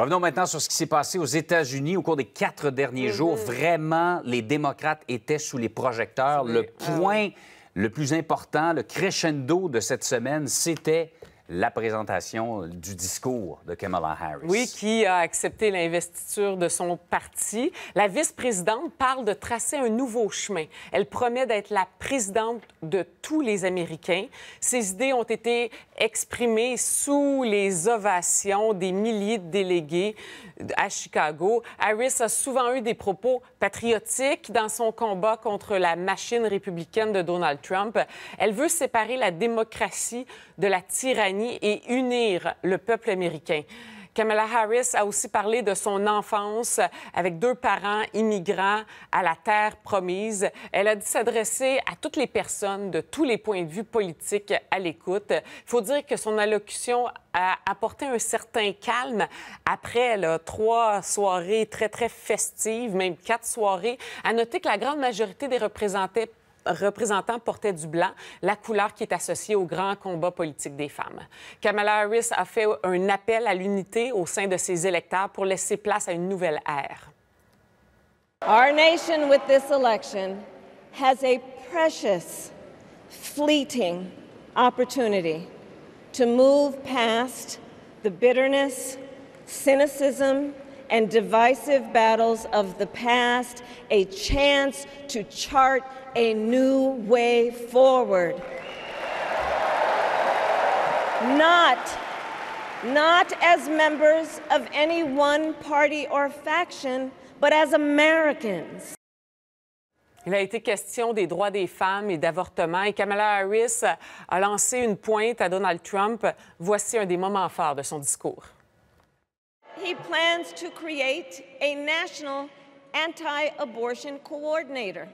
Revenons maintenant sur ce qui s'est passé aux États-Unis au cours des quatre derniers jours. Mhm. Vraiment, les démocrates étaient sous les projecteurs. Le ah point le plus important, le crescendo de cette semaine, c'était la présentation du discours de Kamala Harris. Oui, qui a accepté l'investiture de son parti. La vice-présidente parle de tracer un nouveau chemin. Elle promet d'être la présidente de tous les Américains. Ses idées ont été exprimées sous les ovations des milliers de délégués à Chicago. Harris a souvent eu des propos patriotiques dans son combat contre la machine républicaine de Donald Trump. Elle veut séparer la démocratie de la tyrannie et unir le peuple américain. Kamala Harris a aussi parlé de son enfance avec deux parents immigrants à la terre promise. Elle a dit s'adresser à toutes les personnes de tous les points de vue politiques à l'écoute. Il faut dire que son allocution a apporté un certain calme après trois soirées très, très festives, même quatre soirées. À noter que la grande majorité des représentants représentant portait du blanc, la couleur qui est associée au grand combat politique des femmes. Kamala Harris a fait un appel à l'unité au sein de ses électeurs pour laisser place à une nouvelle ère. Our nation with this election has a precious, fleeting opportunity to move past the bitterness, cynicism, and divisive battles of the past a chance to chart a new way forward. Not, not as members of any one party or faction, but as Americans. Il a été question des droits des femmes et d'avortement et Kamala Harris a lancé une pointe à Donald Trump. Voici un des moments forts de son discours he plans to create a national anti-abortion coordinator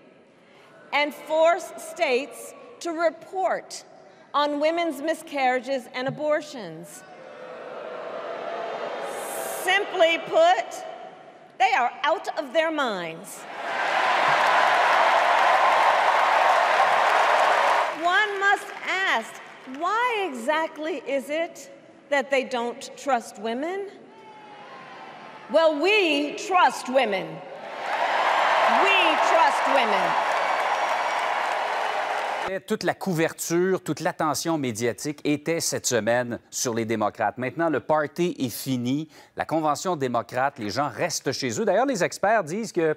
and force states to report on women's miscarriages and abortions. Simply put, they are out of their minds. One must ask, why exactly is it that they don't trust women? Well, we trust women. We trust women. Toute la couverture, toute l'attention médiatique était cette semaine sur les démocrates. Maintenant, le party est fini. La convention démocrate, les gens restent chez eux. D'ailleurs, les experts disent que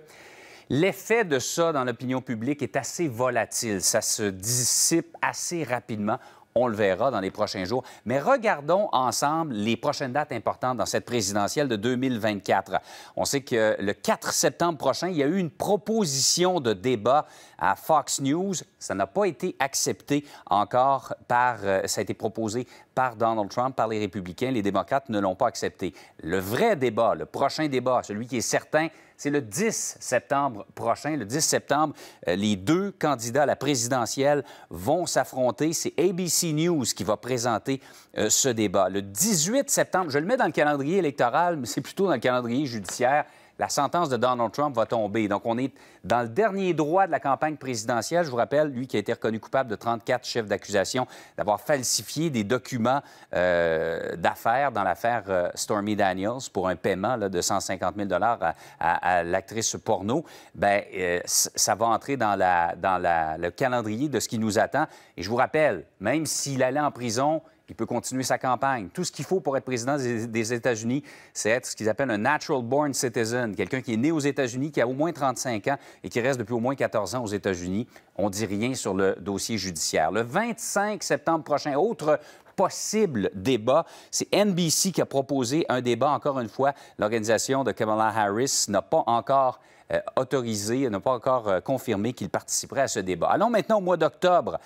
L'effet de ça dans l'opinion publique est assez volatile. Ça se dissipe assez rapidement. On le verra dans les prochains jours. Mais regardons ensemble les prochaines dates importantes dans cette présidentielle de 2024. On sait que le 4 septembre prochain, il y a eu une proposition de débat à Fox News. Ça n'a pas été accepté encore par... Euh, ça a été proposé par Donald Trump, par les républicains. Les démocrates ne l'ont pas accepté. Le vrai débat, le prochain débat, celui qui est certain, c'est le 10 septembre prochain. Le 10 septembre, euh, les deux candidats à la présidentielle vont s'affronter. C'est ABC News qui va présenter euh, ce débat. Le 18 septembre, je le mets dans le calendrier électoral, mais c'est plutôt dans le calendrier judiciaire la sentence de Donald Trump va tomber. Donc, on est dans le dernier droit de la campagne présidentielle. Je vous rappelle, lui qui a été reconnu coupable de 34 chefs d'accusation d'avoir falsifié des documents euh, d'affaires dans l'affaire euh, Stormy Daniels pour un paiement de 150 000 à, à, l'actrice porno. Bien, euh, ça va entrer dans, le calendrier de ce qui nous attend. Et je vous rappelle, même s'il allait en prison, il peut continuer sa campagne. Tout ce qu'il faut pour être président des États-Unis, c'est être ce qu'ils appellent un natural born citizen, quelqu'un qui est né aux États-Unis, qui a au moins 35 ans et qui reste depuis au moins 14 ans aux États-Unis. On dit rien sur le dossier judiciaire. Le 25 septembre prochain, autre possible débat. C'est NBC qui a proposé un débat, encore une fois. L'organisation de Kamala Harris n'a pas encore euh, autorisé, n'a pas encore euh, confirmé qu'il participerait à ce débat. Allons maintenant au mois d'octobre.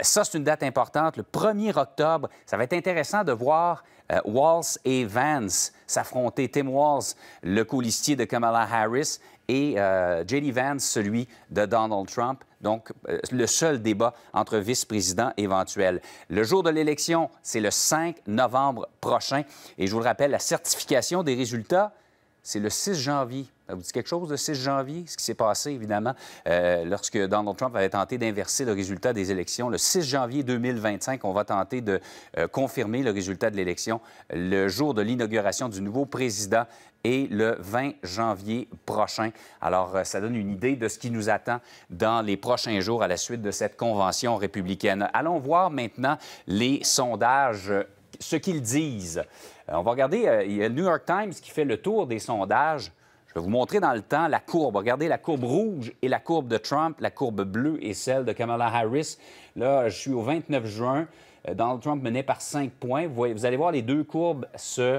Ça, c'est une date importante. Le 1er octobre, ça va être intéressant de voir euh, Walls et Vance s'affronter. Tim Walls, le colistier de Kamala Harris, et JD Vance, celui de Donald Trump. Donc, le seul débat entre vice-présidents éventuels. Le jour de l'élection, c'est le 5 novembre prochain. Et je vous le rappelle, la certification des résultats, c'est le 6 janvier ça vous dit quelque chose, le 6 janvier, ce qui s'est passé, évidemment, euh, lorsque Donald Trump avait tenté d'inverser le résultat des élections. Le 6 janvier 2025, on va tenter de euh, confirmer le résultat de l'élection le jour de l'inauguration du nouveau président et le 20 janvier prochain. Alors, euh, ça donne une idée de ce qui nous attend dans les prochains jours à la suite de cette convention républicaine. Allons voir maintenant les sondages, ce qu'ils disent. On va regarder, il y a le New York Times qui fait le tour des sondages je vais vous montrer dans le temps la courbe. Regardez, la courbe rouge et la courbe de Trump, la courbe bleue et celle de Kamala Harris. Là, je suis au 29 juin. Euh, Donald Trump menait par cinq points. Vous allez voir les deux courbes se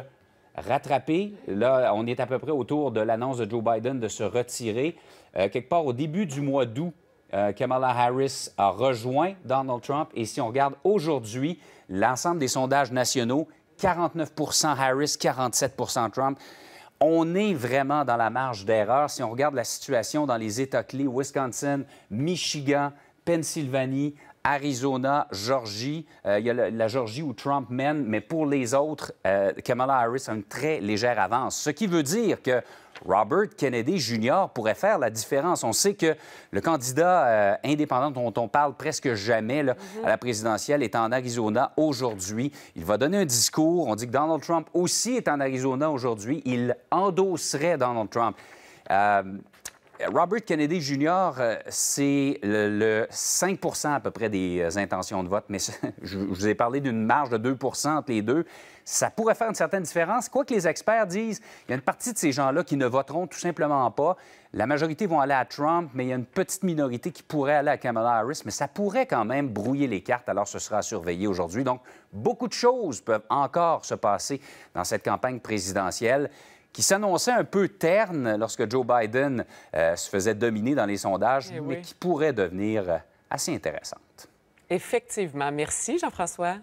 rattraper. Là, on est à peu près autour de l'annonce de Joe Biden de se retirer. Euh, quelque part au début du mois d'août, euh, Kamala Harris a rejoint Donald Trump. Et si on regarde aujourd'hui l'ensemble des sondages nationaux, 49 Harris, 47 Trump on est vraiment dans la marge d'erreur si on regarde la situation dans les États clés, Wisconsin, Michigan, Pennsylvanie, Arizona, Georgie. Euh, il y a la, Georgie où Trump mène, mais pour les autres, euh, Kamala Harris a une très légère avance. Ce qui veut dire que Robert Kennedy Jr. pourrait faire la différence. On sait que le candidat euh, indépendant dont on parle presque jamais mhm. à la présidentielle est en Arizona aujourd'hui. Il va donner un discours. On dit que Donald Trump aussi est en Arizona aujourd'hui. Il endosserait Donald Trump. Euh, Robert Kennedy Jr., euh, c'est le, 5 à peu près des euh, intentions de vote, mais je, vous ai parlé d'une marge de 2 entre les deux. Ça pourrait faire une certaine différence. Quoi que les experts disent, il y a une partie de ces gens-là qui ne voteront tout simplement pas. La majorité vont aller à Trump, mais il y a une petite minorité qui pourrait aller à Kamala Harris, mais ça pourrait quand même brouiller les cartes, alors ce sera surveillé aujourd'hui. Donc, beaucoup de choses peuvent encore se passer dans cette campagne présidentielle qui s'annonçait un peu terne lorsque Joe Biden euh, se faisait dominer dans les sondages, eh mais qui pourrait devenir euh, assez intéressante. Effectivement. Merci, Jean-François.